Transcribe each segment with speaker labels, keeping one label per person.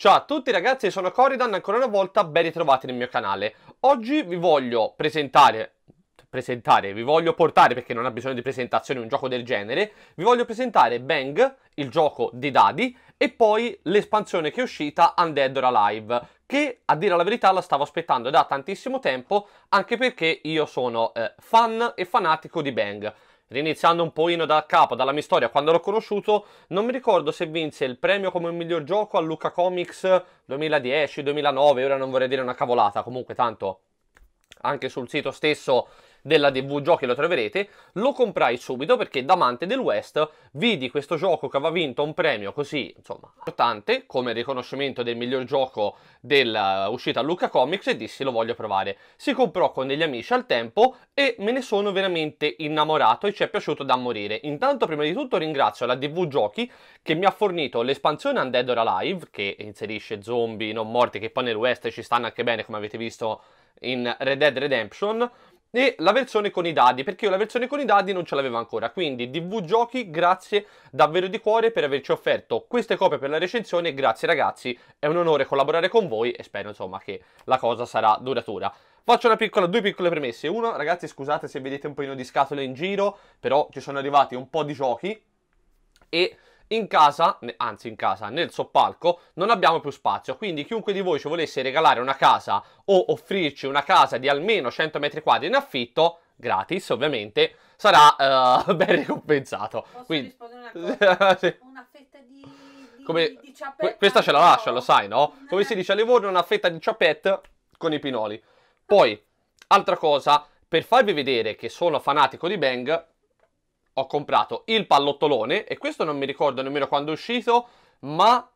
Speaker 1: Ciao a tutti ragazzi, sono Coridan, ancora una volta ben ritrovati nel mio canale. Oggi vi voglio presentare, presentare, vi voglio portare, perché non ha bisogno di presentazioni un gioco del genere, vi voglio presentare Bang, il gioco di dadi, e poi l'espansione che è uscita Undead or Alive, che a dire la verità la stavo aspettando da tantissimo tempo, anche perché io sono eh, fan e fanatico di Bang. Riniziando un pochino da capo, dalla mia storia, quando l'ho conosciuto, non mi ricordo se vinse il premio come miglior gioco a Luca Comics 2010-2009, ora non vorrei dire una cavolata, comunque tanto anche sul sito stesso della DV Giochi lo troverete, lo comprai subito perché da amante del West vidi questo gioco che aveva vinto un premio così, insomma, importante come riconoscimento del miglior gioco dell'uscita eh, a Luca Comics e dissi lo voglio provare. Si comprò con degli amici al tempo e me ne sono veramente innamorato e ci è piaciuto da morire. Intanto prima di tutto ringrazio la DV Giochi che mi ha fornito l'espansione Undead or Alive che inserisce zombie non morti che poi nel West ci stanno anche bene come avete visto in Red Dead Redemption e la versione con i dadi, perché io la versione con i dadi non ce l'avevo ancora, quindi DV Giochi, grazie davvero di cuore per averci offerto queste copie per la recensione, grazie ragazzi, è un onore collaborare con voi e spero insomma che la cosa sarà duratura. Faccio piccola, due piccole premesse, uno ragazzi scusate se vedete un po' di scatole in giro, però ci sono arrivati un po' di giochi e in casa, anzi in casa, nel soppalco, non abbiamo più spazio, quindi chiunque di voi ci volesse regalare una casa o offrirci una casa di almeno 100 metri quadri in affitto, gratis ovviamente, sarà uh, ben ricompensato. Posso quindi... rispondere una cosa? sì. Una fetta di... di, Come... questa ce la lascia, lo sai, no? Come si dice a Livorno, una fetta di ciappette con i pinoli. Poi, altra cosa, per farvi vedere che sono fanatico di Bang, ho comprato il pallottolone e questo non mi ricordo nemmeno quando è uscito, ma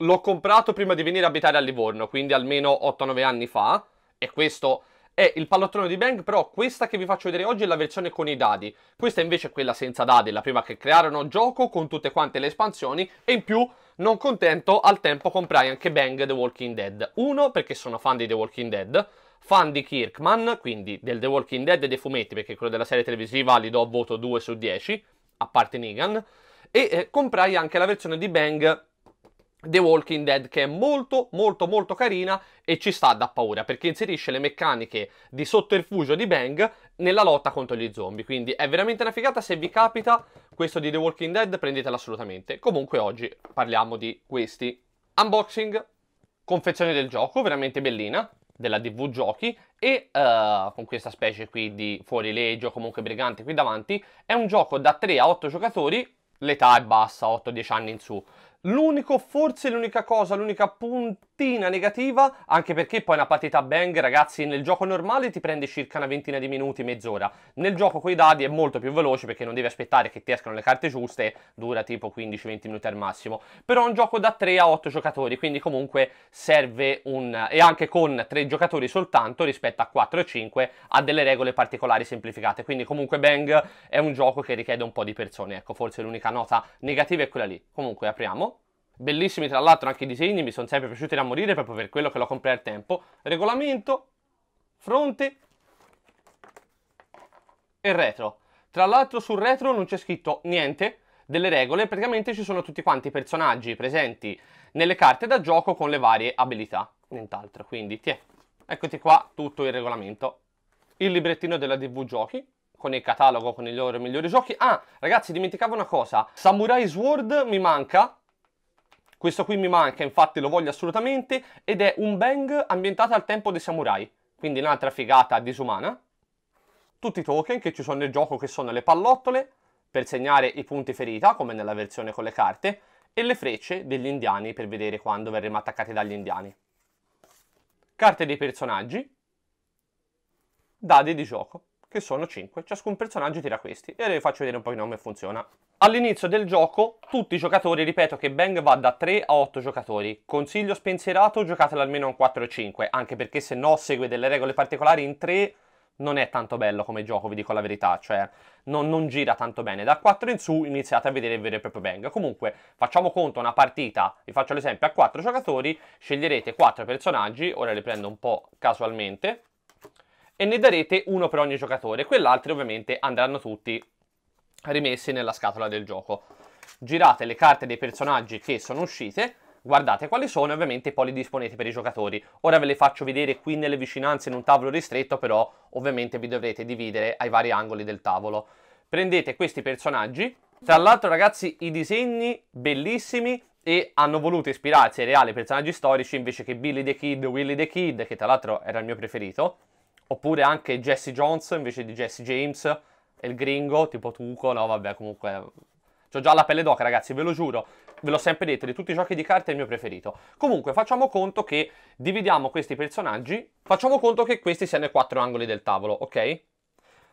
Speaker 1: l'ho comprato prima di venire a abitare a Livorno, quindi almeno 8-9 anni fa e questo è il pallottolone di Bang, però questa che vi faccio vedere oggi è la versione con i dadi. Questa invece è quella senza dadi, la prima che crearono gioco con tutte quante le espansioni e in più, non contento, al tempo comprai anche Bang The Walking Dead. Uno, perché sono fan di The Walking Dead, fan di Kirkman, quindi del The Walking Dead e dei fumetti, perché quello della serie televisiva li do a voto 2 su 10, a parte Negan, e eh, comprai anche la versione di Bang The Walking Dead che è molto molto molto carina e ci sta da paura perché inserisce le meccaniche di sotterfugio di Bang nella lotta contro gli zombie quindi è veramente una figata se vi capita questo di The Walking Dead prendetelo assolutamente comunque oggi parliamo di questi unboxing confezione del gioco veramente bellina della DV Giochi e uh, con questa specie qui di fuorilegge o comunque brigante qui davanti è un gioco da 3 a 8 giocatori, l'età è bassa, 8-10 anni in su. L'unico, forse l'unica cosa, l'unica punta fettina negativa, anche perché poi una partita bang, ragazzi, nel gioco normale ti prende circa una ventina di minuti, mezz'ora. Nel gioco con i dadi è molto più veloce perché non devi aspettare che ti escano le carte giuste, dura tipo 15-20 minuti al massimo. Però è un gioco da 3 a 8 giocatori, quindi comunque serve un... e anche con 3 giocatori soltanto rispetto a 4 e 5 ha delle regole particolari semplificate, quindi comunque bang è un gioco che richiede un po' di persone, ecco, forse l'unica nota negativa è quella lì. Comunque apriamo Bellissimi tra l'altro anche i disegni, mi sono sempre piaciuti da morire proprio per quello che lo comprai al tempo. Regolamento, fronte e retro. Tra l'altro sul retro non c'è scritto niente delle regole, praticamente ci sono tutti quanti i personaggi presenti nelle carte da gioco con le varie abilità, nient'altro. Quindi, tiè, eccoti qua tutto il regolamento. Il librettino della DV Giochi, con il catalogo con i loro migliori giochi. Ah, ragazzi, dimenticavo una cosa. Samurai Sword mi manca, questo qui mi manca, infatti lo voglio assolutamente, ed è un Bang ambientato al tempo dei samurai, quindi un'altra figata disumana. Tutti i token che ci sono nel gioco che sono le pallottole, per segnare i punti ferita, come nella versione con le carte, e le frecce degli indiani per vedere quando verremo attaccati dagli indiani. Carte dei personaggi, dadi di gioco che sono 5. Ciascun personaggio tira questi e vi faccio vedere un po' come funziona. All'inizio del gioco tutti i giocatori, ripeto che Bang va da 3 a 8 giocatori. Consiglio spensierato giocatelo almeno a 4 o 5, anche perché se no segue delle regole particolari in 3 non è tanto bello come gioco, vi dico la verità, cioè non, non gira tanto bene. Da 4 in su iniziate a vedere il vero e proprio bang. Comunque, facciamo conto una partita, vi faccio l'esempio, a 4 giocatori, sceglierete 4 personaggi, ora li prendo un po' casualmente, e ne darete uno per ogni giocatore, quell'altro ovviamente andranno tutti rimessi nella scatola del gioco. Girate le carte dei personaggi che sono uscite, guardate quali sono e ovviamente poi li disponete per i giocatori. Ora ve le faccio vedere qui nelle vicinanze in un tavolo ristretto, però ovviamente vi dovrete dividere ai vari angoli del tavolo. Prendete questi personaggi, tra l'altro ragazzi i disegni bellissimi e hanno voluto ispirarsi ai reali personaggi storici invece che Billy the Kid, Willy the Kid, che tra l'altro era il mio preferito, Oppure anche Jesse Jones invece di Jesse James e il gringo, tipo Tuco, no vabbè comunque... Ho già la pelle d'oca ragazzi, ve lo giuro, ve l'ho sempre detto, di tutti i giochi di carte è il mio preferito. Comunque facciamo conto che dividiamo questi personaggi, facciamo conto che questi siano i quattro angoli del tavolo, ok?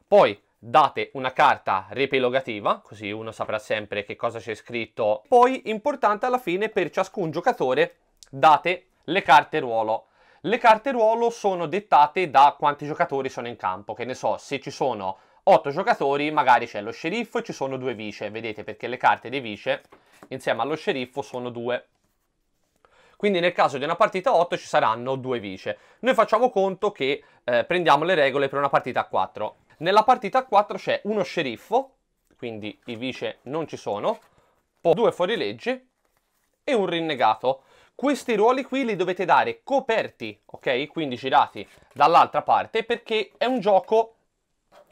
Speaker 1: Poi date una carta repelogativa, così uno saprà sempre che cosa c'è scritto. Poi, importante alla fine, per ciascun giocatore date le carte ruolo. Le carte ruolo sono dettate da quanti giocatori sono in campo, che ne so, se ci sono 8 giocatori magari c'è lo sceriffo e ci sono due vice, vedete perché le carte dei vice insieme allo sceriffo sono due. Quindi nel caso di una partita a 8 ci saranno due vice. Noi facciamo conto che eh, prendiamo le regole per una partita a 4. Nella partita a 4 c'è uno sceriffo, quindi i vice non ci sono, due fuorilegge e un rinnegato. Questi ruoli qui li dovete dare coperti, ok? Quindi girati dall'altra parte perché è un gioco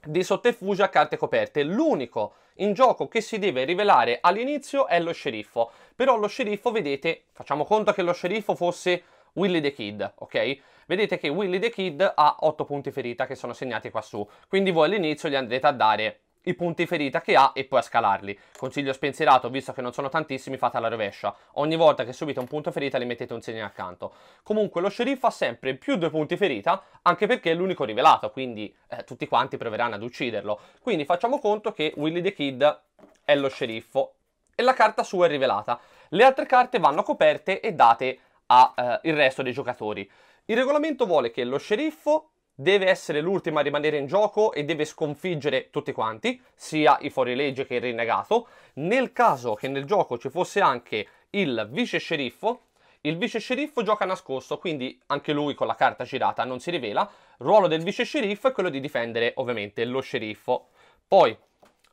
Speaker 1: di sotterfugio a carte coperte. L'unico in gioco che si deve rivelare all'inizio è lo sceriffo. Però lo sceriffo, vedete, facciamo conto che lo sceriffo fosse Willy the Kid, ok? Vedete che Willy the Kid ha 8 punti ferita che sono segnati qua su. Quindi voi all'inizio gli andrete a dare i punti ferita che ha e poi a scalarli. Consiglio spensierato, visto che non sono tantissimi, fate alla rovescia. Ogni volta che subite un punto ferita li mettete un segno accanto. Comunque lo sceriffo ha sempre più due punti ferita, anche perché è l'unico rivelato, quindi eh, tutti quanti proveranno ad ucciderlo. Quindi facciamo conto che Willy the Kid è lo sceriffo e la carta sua è rivelata. Le altre carte vanno coperte e date al eh, resto dei giocatori. Il regolamento vuole che lo sceriffo deve essere l'ultima a rimanere in gioco e deve sconfiggere tutti quanti, sia i fuorilegge che il rinnegato. Nel caso che nel gioco ci fosse anche il vice sceriffo, il vice sceriffo gioca nascosto, quindi anche lui con la carta girata non si rivela. Il ruolo del vice sceriffo è quello di difendere ovviamente lo sceriffo. Poi,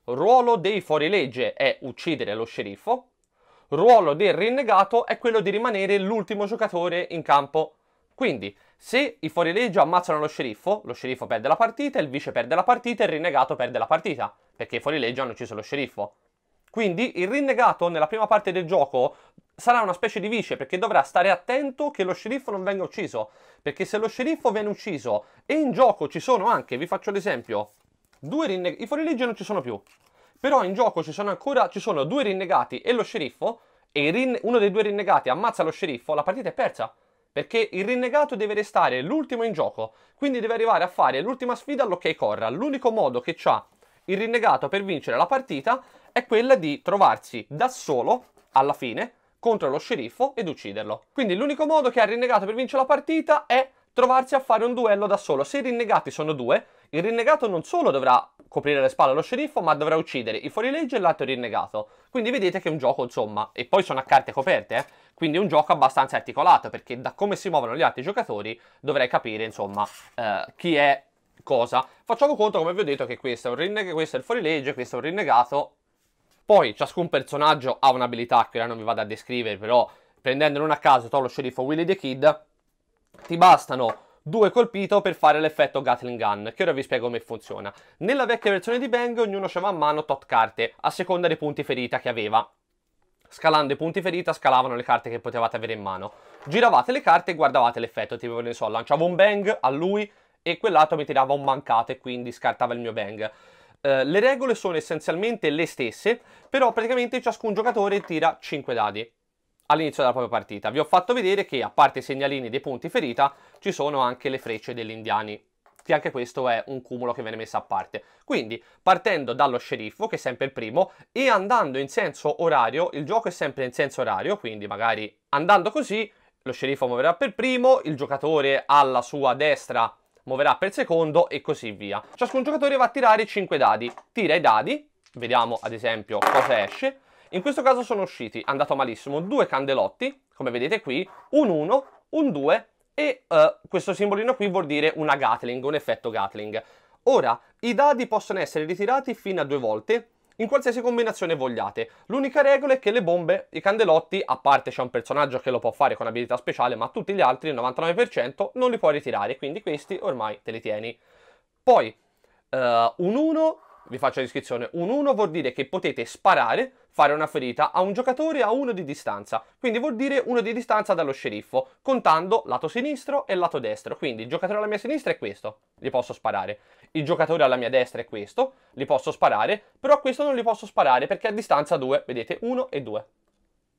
Speaker 1: ruolo dei fuorilegge è uccidere lo sceriffo. Ruolo del rinnegato è quello di rimanere l'ultimo giocatore in campo. Quindi, se i fuorilegio ammazzano lo sceriffo, lo sceriffo perde la partita, il vice perde la partita e il rinnegato perde la partita, perché i fuorilegio hanno ucciso lo sceriffo. Quindi il rinnegato nella prima parte del gioco sarà una specie di vice perché dovrà stare attento che lo sceriffo non venga ucciso, perché se lo sceriffo viene ucciso e in gioco ci sono anche, vi faccio l'esempio, due rinnegati, i fuorilegge non ci sono più, però in gioco ci sono ancora, ci sono due rinnegati e lo sceriffo e rin... uno dei due rinnegati ammazza lo sceriffo, la partita è persa perché il rinnegato deve restare l'ultimo in gioco, quindi deve arrivare a fare l'ultima sfida all'ok corra. L'unico modo che ha il rinnegato per vincere la partita è quella di trovarsi da solo alla fine contro lo sceriffo ed ucciderlo. Quindi l'unico modo che ha il rinnegato per vincere la partita è trovarsi a fare un duello da solo. Se i rinnegati sono due, il rinnegato non solo dovrà coprire le spalle allo sceriffo, ma dovrà uccidere il fuorilegge e l'altro rinnegato. Quindi vedete che è un gioco, insomma, e poi sono a carte coperte, eh quindi è un gioco abbastanza articolato perché da come si muovono gli altri giocatori dovrei capire insomma eh, chi è cosa. Facciamo conto come vi ho detto che questo è, un rinneg- questo è il fuorilegge, questo è un rinnegato. Poi ciascun personaggio ha un'abilità che ora non vi vado a descrivere però prendendone una a caso tollo sceriffo Willy the Kid ti bastano due colpito per fare l'effetto Gatling Gun, che ora vi spiego come funziona. Nella vecchia versione di Bang ognuno aveva a mano tot carte, a seconda dei punti ferita che aveva. Scalando i punti ferita scalavano le carte che potevate avere in mano. Giravate le carte e guardavate l'effetto, tipo ne so, lanciavo un bang a lui e quell'altro mi tirava un mancato e quindi scartava il mio bang. Eh, le regole sono essenzialmente le stesse, però praticamente ciascun giocatore tira 5 dadi all'inizio della propria partita. Vi ho fatto vedere che a parte i segnalini dei punti ferita ci sono anche le frecce degli indiani che anche questo è un cumulo che viene messo a parte. Quindi partendo dallo sceriffo, che è sempre il primo, e andando in senso orario, il gioco è sempre in senso orario, quindi magari andando così lo sceriffo muoverà per primo, il giocatore alla sua destra muoverà per secondo e così via. Ciascun giocatore va a tirare 5 dadi, tira i dadi, vediamo ad esempio cosa esce. In questo caso sono usciti, è andato malissimo, due candelotti, come vedete qui, un 1, un 2 e eh, questo simbolino qui vuol dire una Gatling, un effetto Gatling. Ora, i dadi possono essere ritirati fino a due volte in qualsiasi combinazione vogliate. L'unica regola è che le bombe, i candelotti, a parte c'è un personaggio che lo può fare con abilità speciale, ma tutti gli altri, il 99%, non li puoi ritirare, quindi questi ormai te li tieni. Poi, uh, un 1 vi faccio la descrizione, un 1 vuol dire che potete sparare, fare una ferita a un giocatore a 1 di distanza, quindi vuol dire 1 di distanza dallo sceriffo, contando lato sinistro e lato destro, quindi il giocatore alla mia sinistra è questo, li posso sparare, il giocatore alla mia destra è questo, li posso sparare, però a questo non li posso sparare perché è a distanza 2, vedete, 1 e 2,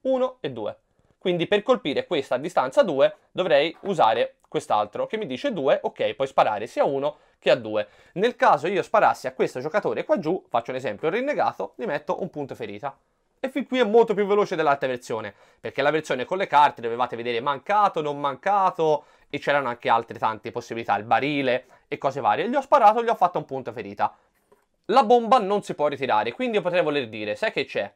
Speaker 1: 1 e 2. Quindi per colpire questa a distanza 2 dovrei usare quest'altro che mi dice 2, ok, puoi sparare sia a 1 che a 2. Nel caso io sparassi a questo giocatore qua giù, faccio un esempio, rinnegato, gli metto un punto ferita. E fin qui è molto più veloce dell'altra versione, perché la versione con le carte dovevate vedere mancato, non mancato, e c'erano anche altre tante possibilità, il barile e cose varie. Gli ho sparato, gli ho fatto un punto ferita. La bomba non si può ritirare, quindi io potrei voler dire, sai che c'è?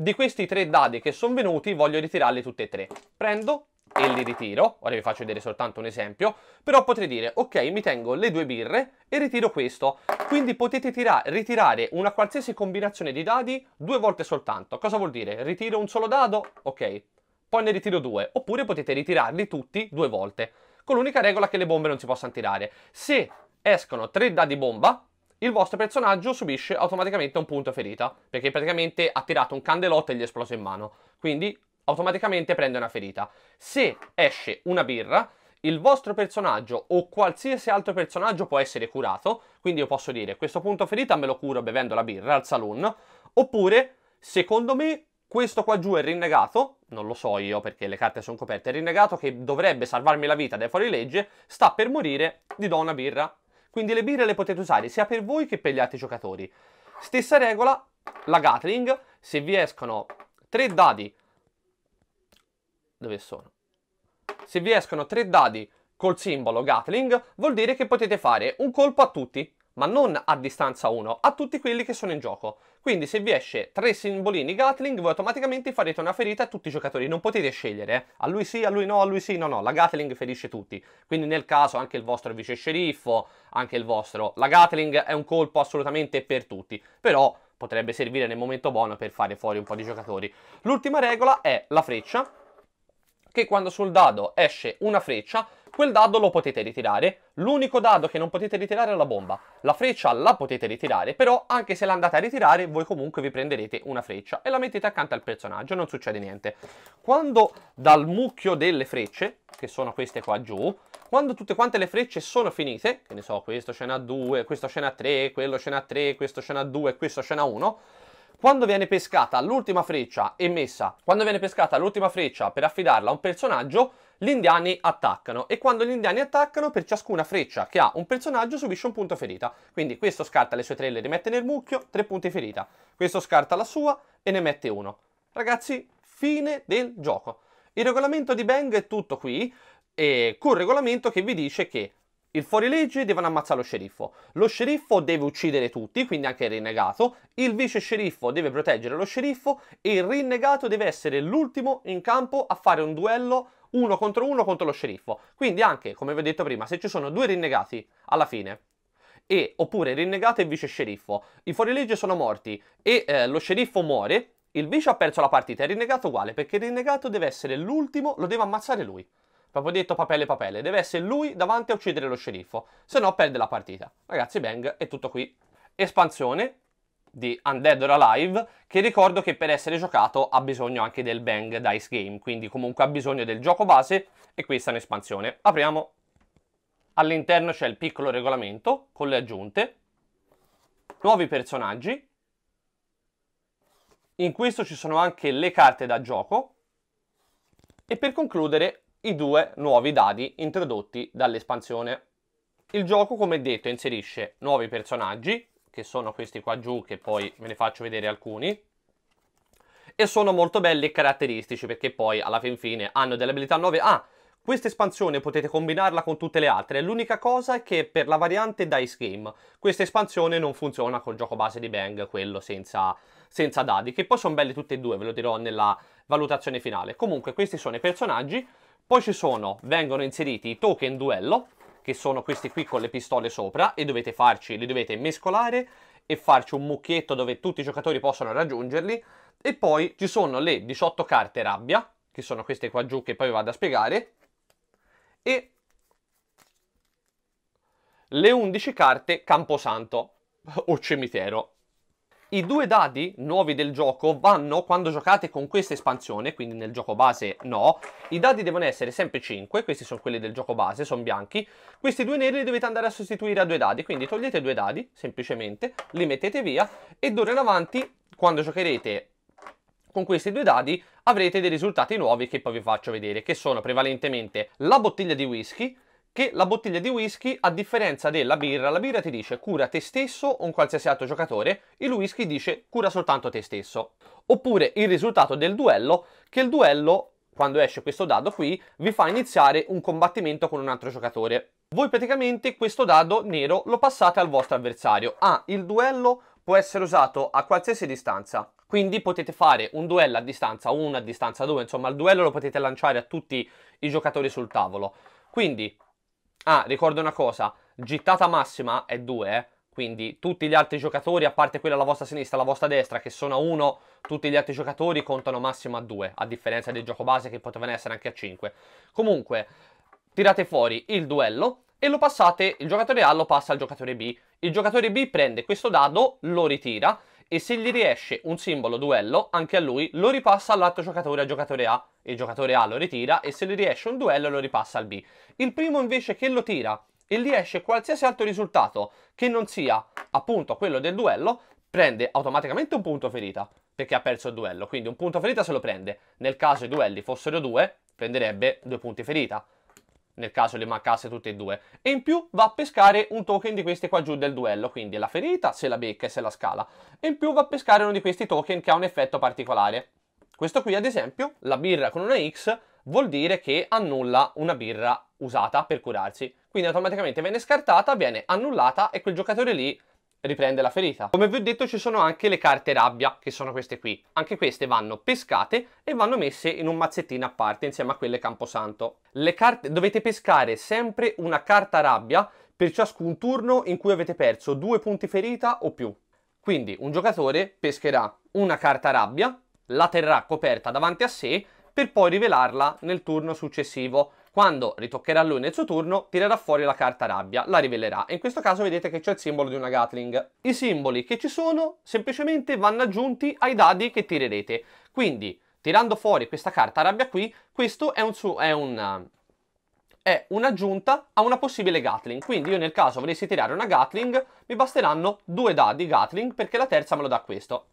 Speaker 1: di questi tre dadi che sono venuti voglio ritirarli tutti e tre. Prendo e li ritiro, ora vi faccio vedere soltanto un esempio, però potrei dire ok mi tengo le due birre e ritiro questo, quindi potete ritirare una qualsiasi combinazione di dadi due volte soltanto, cosa vuol dire? Ritiro un solo dado? Ok, poi ne ritiro due, oppure potete ritirarli tutti due volte, con l'unica regola che le bombe non si possano tirare. Se escono tre dadi bomba, il vostro personaggio subisce automaticamente un punto ferita, perché praticamente ha tirato un candelotto e gli è esploso in mano. Quindi automaticamente prende una ferita. Se esce una birra, il vostro personaggio o qualsiasi altro personaggio può essere curato, quindi io posso dire questo punto ferita me lo curo bevendo la birra al saloon, oppure secondo me questo qua giù è rinnegato, non lo so io perché le carte sono coperte, è rinnegato che dovrebbe salvarmi la vita dai fuorilegge, sta per morire, gli do una birra quindi le birre le potete usare sia per voi che per gli altri giocatori. Stessa regola, la Gatling, se vi escono tre dadi... Dove sono? Se vi escono tre dadi col simbolo Gatling, vuol dire che potete fare un colpo a tutti ma non a distanza 1, a tutti quelli che sono in gioco. Quindi se vi esce tre simbolini Gatling, voi automaticamente farete una ferita a tutti i giocatori, non potete scegliere, eh? a lui sì, a lui no, a lui sì, no no, la Gatling ferisce tutti. Quindi nel caso anche il vostro vice sceriffo, anche il vostro, la Gatling è un colpo assolutamente per tutti, però potrebbe servire nel momento buono per fare fuori un po' di giocatori. L'ultima regola è la freccia, che quando sul dado esce una freccia, Quel dado lo potete ritirare, l'unico dado che non potete ritirare è la bomba. La freccia la potete ritirare, però anche se la andate a ritirare voi comunque vi prenderete una freccia e la mettete accanto al personaggio, non succede niente. Quando dal mucchio delle frecce, che sono queste qua giù, quando tutte quante le frecce sono finite, che ne so, questo scena 2, questo scena 3, quello scena 3, questo scena 2, questo scena 1, quando viene pescata l'ultima freccia e messa, quando viene pescata l'ultima freccia per affidarla a un personaggio, gli indiani attaccano e quando gli indiani attaccano per ciascuna freccia che ha un personaggio subisce un punto ferita. Quindi questo scarta le sue tre, le rimette nel mucchio, tre punti ferita. Questo scarta la sua e ne mette uno. Ragazzi, fine del gioco. Il regolamento di Bang è tutto qui e col regolamento che vi dice che il fuorilegge devono ammazzare lo sceriffo, lo sceriffo deve uccidere tutti, quindi anche il rinnegato, il vice sceriffo deve proteggere lo sceriffo e il rinnegato deve essere l'ultimo in campo a fare un duello uno contro uno contro lo sceriffo. Quindi anche, come vi ho detto prima, se ci sono due rinnegati alla fine, e, oppure rinnegato e vice sceriffo, i fuorilegge sono morti e eh, lo sceriffo muore, il vice ha perso la partita, è rinnegato uguale, perché il rinnegato deve essere l'ultimo, lo deve ammazzare lui. Proprio detto papele papele, Deve essere lui davanti a uccidere lo sceriffo, se no perde la partita. Ragazzi, bang, è tutto qui. Espansione di Undead or Alive, che ricordo che per essere giocato ha bisogno anche del Bang Dice Game, quindi comunque ha bisogno del gioco base e questa è un'espansione. Apriamo. All'interno c'è il piccolo regolamento con le aggiunte, nuovi personaggi, in questo ci sono anche le carte da gioco e per concludere i due nuovi dadi introdotti dall'espansione. Il gioco, come detto, inserisce nuovi personaggi, che sono questi qua giù, che poi ve ne faccio vedere alcuni, e sono molto belli e caratteristici perché poi alla fin fine hanno delle abilità nuove. Ah, questa espansione potete combinarla con tutte le altre, l'unica cosa è che per la variante Dice Game questa espansione non funziona col gioco base di Bang, quello senza, senza dadi, che poi sono belli tutti e due, ve lo dirò nella valutazione finale. Comunque questi sono i personaggi poi ci sono, vengono inseriti i token duello, che sono questi qui con le pistole sopra, e dovete farci, li dovete mescolare e farci un mucchietto dove tutti i giocatori possono raggiungerli. E poi ci sono le 18 carte rabbia, che sono queste qua giù che poi vado a spiegare, e le 11 carte camposanto o cimitero. I due dadi nuovi del gioco vanno quando giocate con questa espansione, quindi nel gioco base no. I dadi devono essere sempre 5, questi sono quelli del gioco base, sono bianchi. Questi due neri li dovete andare a sostituire a due dadi, quindi togliete due dadi, semplicemente, li mettete via e d'ora in avanti, quando giocherete con questi due dadi, avrete dei risultati nuovi che poi vi faccio vedere, che sono prevalentemente la bottiglia di whisky, che la bottiglia di whisky, a differenza della birra, la birra ti dice cura te stesso o un qualsiasi altro giocatore, il whisky dice cura soltanto te stesso. Oppure il risultato del duello, che il duello, quando esce questo dado qui, vi fa iniziare un combattimento con un altro giocatore. Voi praticamente questo dado nero lo passate al vostro avversario. Ah, il duello può essere usato a qualsiasi distanza. Quindi potete fare un duello a distanza 1, a distanza 2, insomma il duello lo potete lanciare a tutti i giocatori sul tavolo. Quindi Ah, ricordo una cosa, gittata massima è 2, quindi tutti gli altri giocatori, a parte quella alla vostra sinistra e alla vostra destra, che sono a 1, tutti gli altri giocatori contano massimo a 2, a differenza del gioco base che potevano essere anche a 5. Comunque, tirate fuori il duello e lo passate, il giocatore A lo passa al giocatore B. Il giocatore B prende questo dado, lo ritira e se gli riesce un simbolo duello, anche a lui, lo ripassa all'altro giocatore, a giocatore A, il giocatore A lo ritira e se gli riesce un duello lo ripassa al B. Il primo invece che lo tira e gli esce qualsiasi altro risultato che non sia appunto quello del duello, prende automaticamente un punto ferita perché ha perso il duello, quindi un punto ferita se lo prende. Nel caso i duelli fossero due, prenderebbe due punti ferita nel caso le mancasse tutte e due, e in più va a pescare un token di questi qua giù del duello, quindi la ferita se la becca e se la scala, e in più va a pescare uno di questi token che ha un effetto particolare. Questo qui ad esempio, la birra con una X, vuol dire che annulla una birra usata per curarsi, quindi automaticamente viene scartata, viene annullata e quel giocatore lì riprende la ferita. Come vi ho detto ci sono anche le carte rabbia, che sono queste qui. Anche queste vanno pescate e vanno messe in un mazzettino a parte insieme a quelle Camposanto. Le carte dovete pescare sempre una carta rabbia per ciascun turno in cui avete perso due punti ferita o più. Quindi un giocatore pescherà una carta rabbia, la terrà coperta davanti a sé per poi rivelarla nel turno successivo quando ritoccherà lui nel suo turno, tirerà fuori la carta rabbia, la rivelerà. E in questo caso vedete che c'è il simbolo di una Gatling. I simboli che ci sono semplicemente vanno aggiunti ai dadi che tirerete. Quindi, tirando fuori questa carta rabbia qui, questo è un, su, è un è un'aggiunta a una possibile Gatling. Quindi io nel caso volessi tirare una Gatling, mi basteranno due dadi Gatling perché la terza me lo dà questo.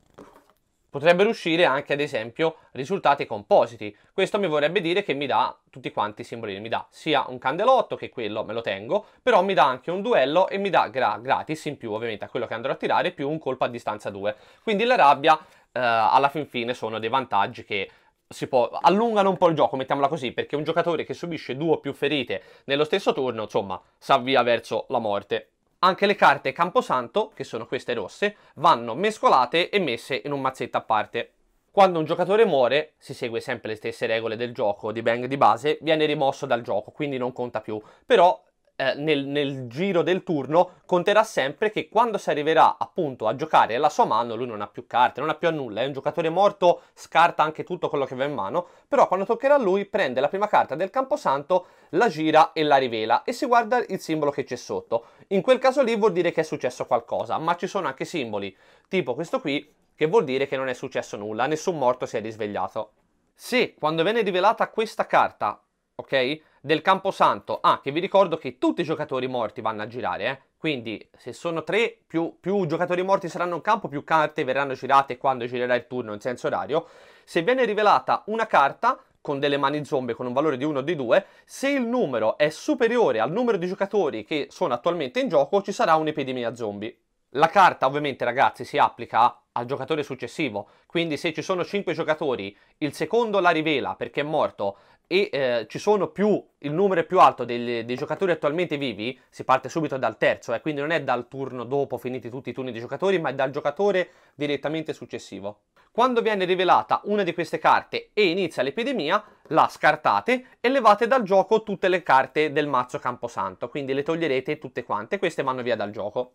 Speaker 1: Potrebbero uscire anche ad esempio risultati compositi. Questo mi vorrebbe dire che mi dà tutti quanti i simbolini, mi dà sia un candelotto che quello me lo tengo, però mi dà anche un duello e mi dà gra gratis in più ovviamente a quello che andrò a tirare più un colpo a distanza 2. Quindi la rabbia eh, alla fin fine sono dei vantaggi che si può, allungano un po' il gioco, mettiamola così, perché un giocatore che subisce due o più ferite nello stesso turno, insomma, si avvia verso la morte anche le carte Camposanto, che sono queste rosse, vanno mescolate e messe in un mazzetto a parte. Quando un giocatore muore, si segue sempre le stesse regole del gioco di Bang di base, viene rimosso dal gioco, quindi non conta più, però eh, nel, nel, giro del turno conterà sempre che quando si arriverà appunto a giocare alla sua mano lui non ha più carte, non ha più a nulla, è un giocatore morto, scarta anche tutto quello che va in mano, però quando toccherà a lui prende la prima carta del camposanto, la gira e la rivela e si guarda il simbolo che c'è sotto. In quel caso lì vuol dire che è successo qualcosa, ma ci sono anche simboli, tipo questo qui, che vuol dire che non è successo nulla, nessun morto si è risvegliato. Se quando viene rivelata questa carta ok? Del Camposanto. Ah, che vi ricordo che tutti i giocatori morti vanno a girare, eh? Quindi se sono tre, più, più, giocatori morti saranno in campo, più carte verranno girate quando girerà il turno in senso orario. Se viene rivelata una carta con delle mani zombie con un valore di 1 o di 2, se il numero è superiore al numero di giocatori che sono attualmente in gioco, ci sarà un'epidemia zombie. La carta ovviamente ragazzi si applica al giocatore successivo, quindi se ci sono 5 giocatori, il secondo la rivela perché è morto, e eh, ci sono più, il numero è più alto dei, dei giocatori attualmente vivi, si parte subito dal terzo, eh, quindi non è dal turno dopo finiti tutti i turni dei giocatori, ma è dal giocatore direttamente successivo. Quando viene rivelata una di queste carte e inizia l'epidemia, la scartate e levate dal gioco tutte le carte del mazzo Camposanto, quindi le toglierete tutte quante, queste vanno via dal gioco.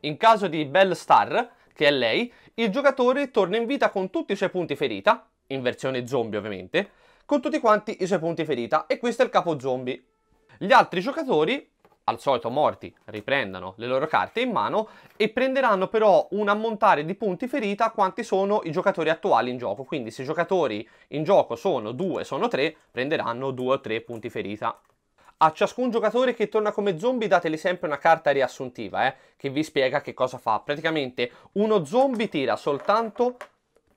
Speaker 1: In caso di Bell Star, che è lei, il giocatore torna in vita con tutti i suoi punti ferita, in versione zombie ovviamente, con tutti quanti i suoi punti ferita e questo è il capo zombie. Gli altri giocatori al solito morti riprendono le loro carte in mano e prenderanno però un ammontare di punti ferita quanti sono i giocatori attuali in gioco. Quindi se i giocatori in gioco sono 2, sono 3, prenderanno 2 o 3 punti ferita. A ciascun giocatore che torna come zombie dateli sempre una carta riassuntiva eh, che vi spiega che cosa fa. Praticamente uno zombie tira soltanto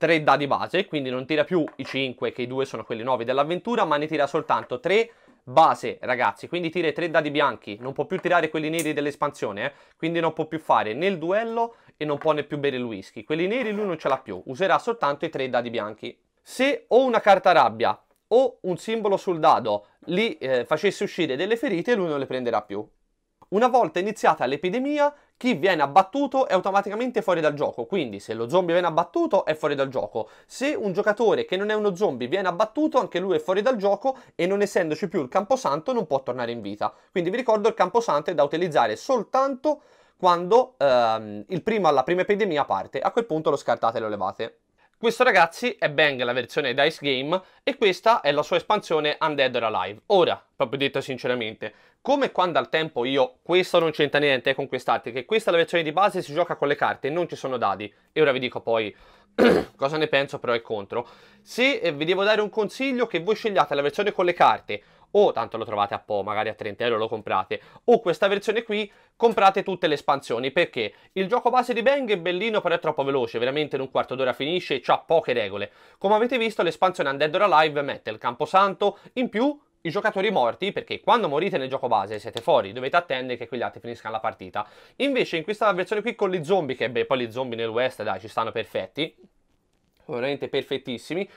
Speaker 1: 3 dadi base, quindi non tira più i 5 che i 2 sono quelli nuovi dell'avventura, ma ne tira soltanto 3 base ragazzi, quindi tira i 3 dadi bianchi, non può più tirare quelli neri dell'espansione, eh? quindi non può più fare né il duello e non può né più bere il whisky, quelli neri lui non ce l'ha più, userà soltanto i 3 dadi bianchi. Se ho una carta rabbia o un simbolo sul dado li eh, facesse uscire delle ferite, lui non le prenderà più. Una volta iniziata l'epidemia, chi viene abbattuto è automaticamente fuori dal gioco, quindi se lo zombie viene abbattuto è fuori dal gioco. Se un giocatore che non è uno zombie viene abbattuto, anche lui è fuori dal gioco e non essendoci più il camposanto non può tornare in vita. Quindi vi ricordo il camposanto è da utilizzare soltanto quando ehm, prima, la prima epidemia parte, a quel punto lo scartate e lo levate. Questo ragazzi è Bang, la versione Dice Game, e questa è la sua espansione Undead or Alive. Ora, proprio detto sinceramente, come quando al tempo io questo non c'entra niente con quest'arte, che questa è la versione di base, si gioca con le carte, e non ci sono dadi. E ora vi dico poi cosa ne penso però e contro. Se eh, vi devo dare un consiglio che voi scegliate la versione con le carte o tanto lo trovate a po', magari a 30 euro lo comprate, o questa versione qui comprate tutte le espansioni, perché il gioco base di Bang è bellino però è troppo veloce, veramente in un quarto d'ora finisce e ha poche regole. Come avete visto l'espansione Undead or Alive mette il camposanto, in più i giocatori morti, perché quando morite nel gioco base siete fuori, dovete attendere che quegli altri finiscano la partita. Invece in questa versione qui con gli zombie, che beh, poi gli zombie nel West, dai, ci stanno perfetti, veramente perfettissimi,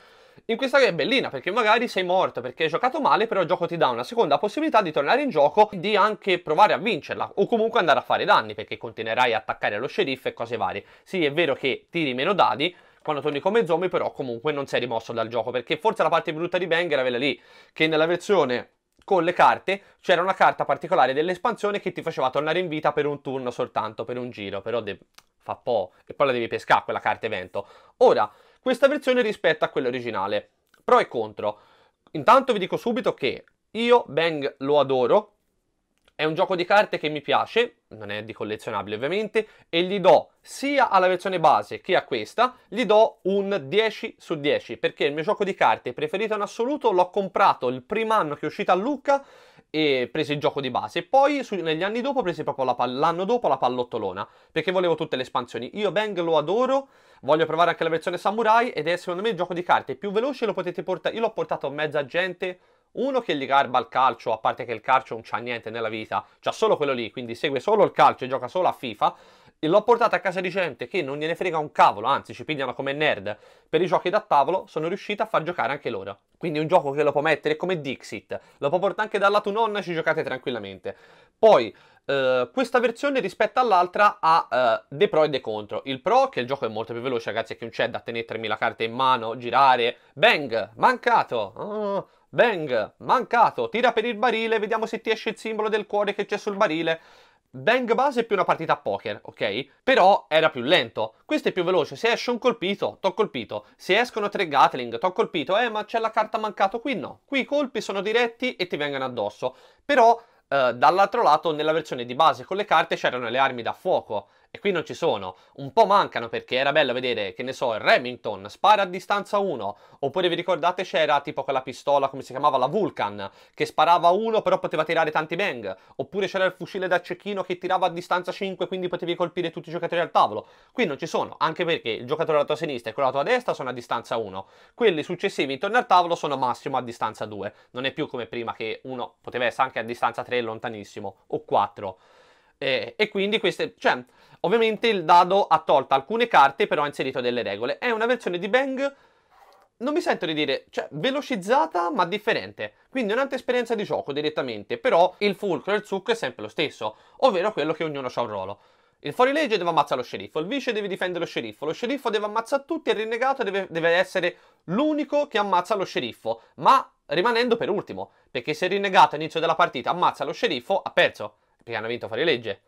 Speaker 1: in questa che è bellina perché magari sei morto perché hai giocato male però il gioco ti dà una seconda possibilità di tornare in gioco e di anche provare a vincerla o comunque andare a fare danni perché continuerai a attaccare lo sceriffo e cose varie sì è vero che tiri meno dadi quando torni come zombie però comunque non sei rimosso dal gioco perché forse la parte brutta di Bang era quella lì che nella versione con le carte c'era una carta particolare dell'espansione che ti faceva tornare in vita per un turno soltanto, per un giro, però de- fa po' e poi la devi pescare quella carta evento. Ora, questa versione rispetto a quella originale, pro e contro. Intanto vi dico subito che io Bang lo adoro, è un gioco di carte che mi piace, non è di collezionabile ovviamente, e gli do sia alla versione base che a questa, gli do un 10 su 10, perché il mio gioco di carte preferito in assoluto l'ho comprato il primo anno che è uscita a Lucca e preso il gioco di base. Poi su, negli anni dopo presi proprio la, l'anno dopo la pallottolona, perché volevo tutte le espansioni. Io Bang lo adoro, voglio provare anche la versione Samurai ed è secondo me il gioco di carte più veloce, lo potete portare, io l'ho portato a mezza gente uno che gli garba il calcio, a parte che il calcio non c'ha niente nella vita, c'ha solo quello lì, quindi segue solo il calcio e gioca solo a FIFA, e l'ho portato a casa di gente che non gliene frega un cavolo, anzi ci pigliano come nerd per i giochi da tavolo, sono riuscita a far giocare anche loro. Quindi un gioco che lo può mettere come Dixit, lo può portare anche dalla tua nonna e ci giocate tranquillamente. Poi, Uh, questa versione rispetto all'altra ha uh, dei pro e dei contro. Il pro, che il gioco è molto più veloce, ragazzi, che non c'è da tenere 3000 carte in mano, girare, bang, mancato, oh, Bang, mancato, tira per il barile, vediamo se ti esce il simbolo del cuore che c'è sul barile. Bang base è più una partita a poker, ok? Però era più lento. Questo è più veloce. Se esce un colpito, t'ho colpito. Se escono tre Gatling, t'ho colpito. Eh, ma c'è la carta mancata. Qui no. Qui i colpi sono diretti e ti vengono addosso. Però, eh, dall'altro lato, nella versione di base con le carte c'erano le armi da fuoco e qui non ci sono. Un po' mancano perché era bello vedere, che ne so, il Remington spara a distanza 1, oppure vi ricordate c'era tipo quella pistola, come si chiamava, la Vulcan, che sparava 1 però poteva tirare tanti bang, oppure c'era il fucile da cecchino che tirava a distanza 5 quindi potevi colpire tutti i giocatori al tavolo. Qui non ci sono, anche perché il giocatore alla tua sinistra e quello alla tua destra sono a distanza 1, quelli successivi intorno al tavolo sono massimo a distanza 2, non è più come prima che uno poteva essere anche a distanza 3 lontanissimo o 4 eh, e quindi queste... Cioè, ovviamente il dado ha tolto alcune carte, però ha inserito delle regole. È una versione di Bang, non mi sento di dire, cioè, velocizzata ma differente. Quindi è un'altra esperienza di gioco direttamente, però il fulcro e il succo è sempre lo stesso, ovvero quello che ognuno ha un ruolo. Il fuorilegge deve ammazzare lo sceriffo, il vice deve difendere lo sceriffo, lo sceriffo deve ammazzare tutti il rinnegato deve, deve essere l'unico che ammazza lo sceriffo, ma rimanendo per ultimo, perché se il rinnegato all'inizio della partita ammazza lo sceriffo, ha perso perché hanno vinto fuori legge.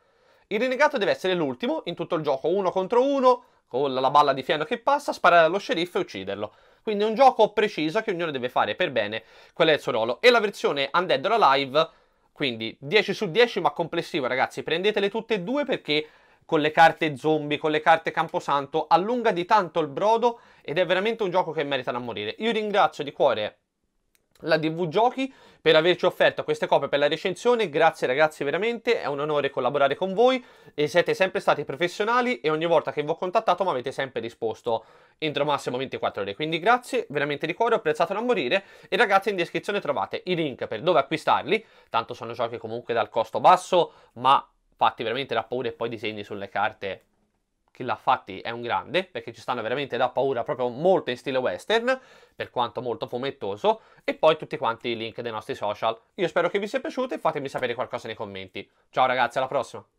Speaker 1: Il rinnegato deve essere l'ultimo in tutto il gioco, uno contro uno, con la balla di fieno che passa, sparare allo sceriffo e ucciderlo. Quindi è un gioco preciso che ognuno deve fare per bene, qual è il suo ruolo. E la versione Undead or Alive, quindi 10 su 10 ma complessivo ragazzi, prendetele tutte e due perché con le carte zombie, con le carte Camposanto, allunga di tanto il brodo ed è veramente un gioco che merita da morire. Io ringrazio di cuore la DV Giochi per averci offerto queste copie per la recensione. Grazie ragazzi, veramente è un onore collaborare con voi e siete sempre stati professionali e ogni volta che vi ho contattato mi avete sempre risposto entro massimo 24 ore. Quindi grazie, veramente di cuore, ho apprezzato da morire e ragazzi in descrizione trovate i link per dove acquistarli, tanto sono giochi comunque dal costo basso, ma fatti veramente da paura e poi disegni sulle carte chi l'ha fatti è un grande, perché ci stanno veramente da paura, proprio molto in stile western, per quanto molto fumettoso, e poi tutti quanti i link dei nostri social. Io spero che vi sia piaciuto e fatemi sapere qualcosa nei commenti. Ciao ragazzi, alla prossima!